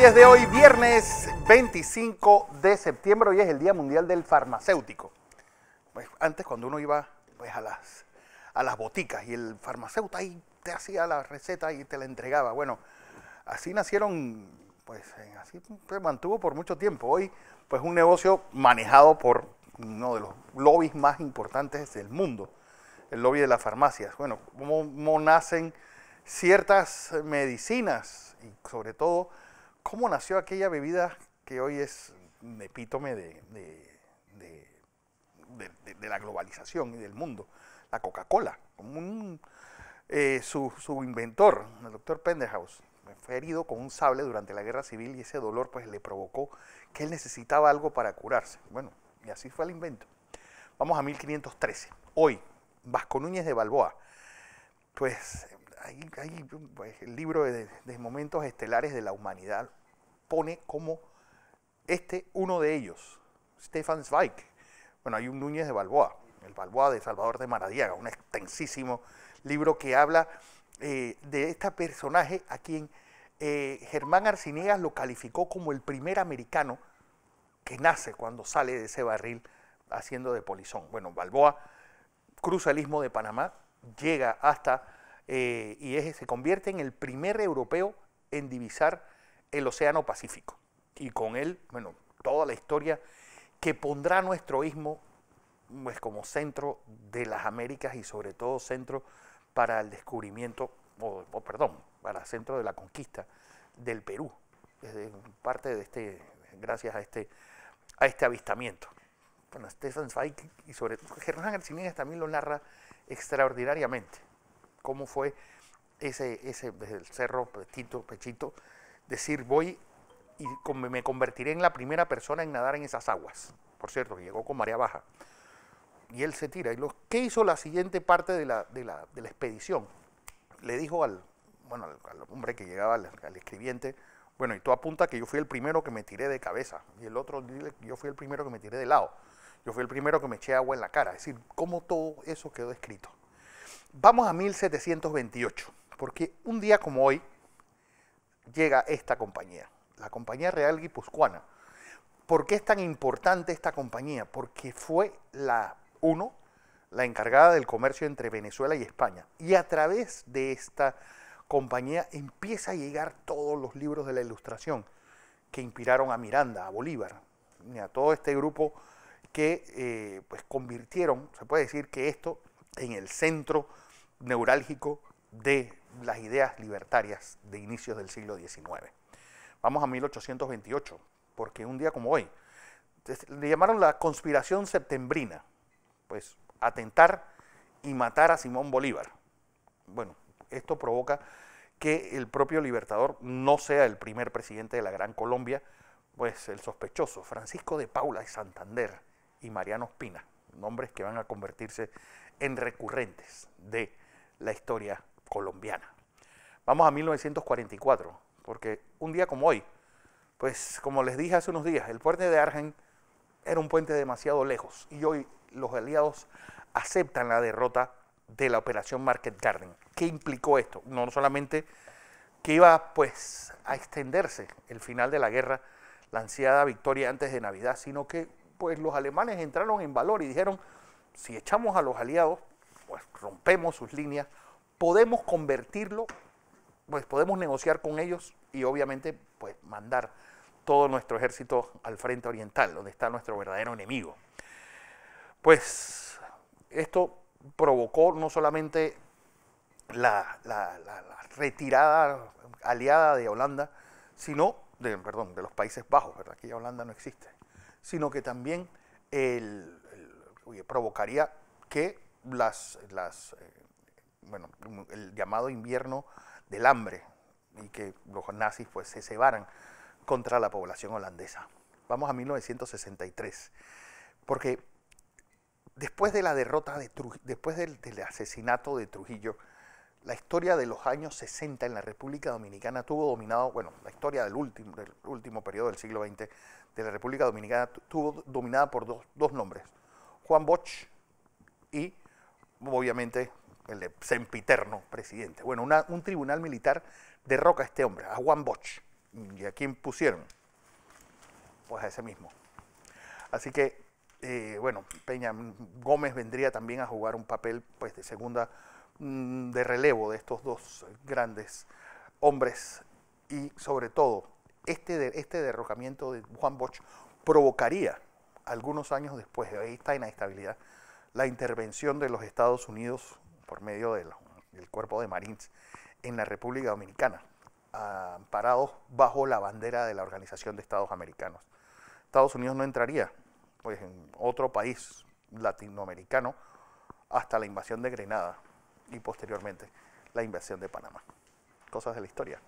es de hoy, viernes 25 de septiembre, hoy es el Día Mundial del Farmacéutico. Pues antes cuando uno iba pues, a, las, a las boticas y el farmacéutico ahí te hacía la receta y te la entregaba. Bueno, así nacieron, pues así se mantuvo por mucho tiempo. Hoy, pues un negocio manejado por uno de los lobbies más importantes del mundo, el lobby de las farmacias. Bueno, cómo nacen ciertas medicinas y sobre todo ¿Cómo nació aquella bebida que hoy es un epítome de, la globalización y del mundo? La Coca-Cola. Eh, su, inventor, el doctor Penderhouse, fue herido con un sable durante la guerra civil y ese dolor pues le provocó que él necesitaba algo para curarse. Bueno, y así fue el invento. Vamos a 1513. Hoy, Vasco Núñez de Balboa. Pues hay, pues, el libro de momentos estelares de la humanidad pone como este uno de ellos, Stefan Zweig. Bueno, hay un Núñez de Balboa, el Balboa de Salvador de Maradiaga, un extensísimo libro que habla eh, de este personaje a quien eh, Germán Arciniegas lo calificó como el primer americano que nace cuando sale de ese barril haciendo de polizón. Bueno, Balboa cruza de Panamá, llega hasta eh, y se convierte en el primer europeo en divisar el Océano Pacífico y con él, bueno, toda la historia que pondrá nuestro istmo pues, como centro de las Américas y sobre todo centro para el descubrimiento, o, perdón, para el centro de la conquista del Perú, desde parte de este, gracias a este, a este avistamiento. Bueno, Stefan Zweig y sobre Hernán Arciniegas también lo narra extraordinariamente, cómo fue ese, ese desde el cerro Pechito, decir, voy y me convertiré en la primera persona en nadar en esas aguas. Por cierto, que llegó con marea baja. Y él se tira. ¿Y lo, qué hizo la siguiente parte de la, expedición? Le dijo al, bueno, al, hombre que llegaba, al, escribiente, bueno, y tú apunta que yo fui el primero que me tiré de cabeza. Y el otro, yo fui el primero que me tiré de lado. Yo fui el primero que me eché agua en la cara. Es decir, cómo todo eso quedó escrito. Vamos a 1728, porque un día como hoy, llega esta compañía, la Compañía Real Guipuzcoana. ¿Por qué es tan importante esta compañía? Porque fue la, uno, la encargada del comercio entre Venezuela y España. Y a través de esta compañía empieza a llegar todos los libros de la ilustración que inspiraron a Miranda, a Bolívar, a todo este grupo que eh, pues convirtieron, se puede decir que esto, en el centro neurálgico de las ideas libertarias de inicios del siglo XIX. Vamos a 1828, porque un día como hoy, le llamaron la conspiración septembrina, pues atentar y matar a Simón Bolívar. Bueno, esto provoca que el propio Libertador no sea el primer presidente de la Gran Colombia, pues el sospechoso Francisco de Paula y Santander y Mariano Espina, nombres que van a convertirse en recurrentes de la historia colombiana. Vamos a 1944, porque un día como hoy, pues como les dije hace unos días, el puente de Argen era un puente demasiado lejos y hoy los aliados aceptan la derrota de la operación Market Garden. ¿Qué implicó esto? No solamente que iba pues a extenderse el final de la guerra, la ansiada victoria antes de Navidad, sino que pues los alemanes entraron en valor y dijeron, si echamos a los aliados, pues rompemos sus líneas, podemos convertirlo, pues podemos negociar con ellos y obviamente pues mandar todo nuestro ejército al frente oriental, donde está nuestro verdadero enemigo. Pues esto provocó no solamente la, retirada aliada de Holanda, sino, de, perdón, de los Países Bajos, ¿verdad? Aquí Holanda no existe, sino que también provocaría que las, las eh, bueno, el llamado invierno del hambre y que los nazis pues se cebaran contra la población holandesa. Vamos a 1963, porque después de la derrota de Trujillo, después del, asesinato de Trujillo, la historia de los años 60 en la República Dominicana tuvo dominado, bueno, la historia del último, del último periodo del siglo XX de la República Dominicana tuvo dominada por dos, dos nombres, Juan Bosch y obviamente el de sempiterno presidente. Bueno, un tribunal militar derroca a este hombre, a Juan Bosch. ¿Y a quién pusieron? Pues a ese mismo. Así que, eh, bueno, Peña Gómez vendría también a jugar un papel pues, de segunda, mm, de relevo de estos dos grandes hombres y sobre todo este, este derrocamiento de Juan Bosch provocaría algunos años después de esta inestabilidad la intervención de los Estados Unidos por medio del, Cuerpo de Marines en la República Dominicana, amparados bajo la bandera de la Organización de Estados Americanos. Estados Unidos no entraría pues, en otro país latinoamericano hasta la invasión de Grenada y posteriormente la invasión de Panamá. Cosas de la historia.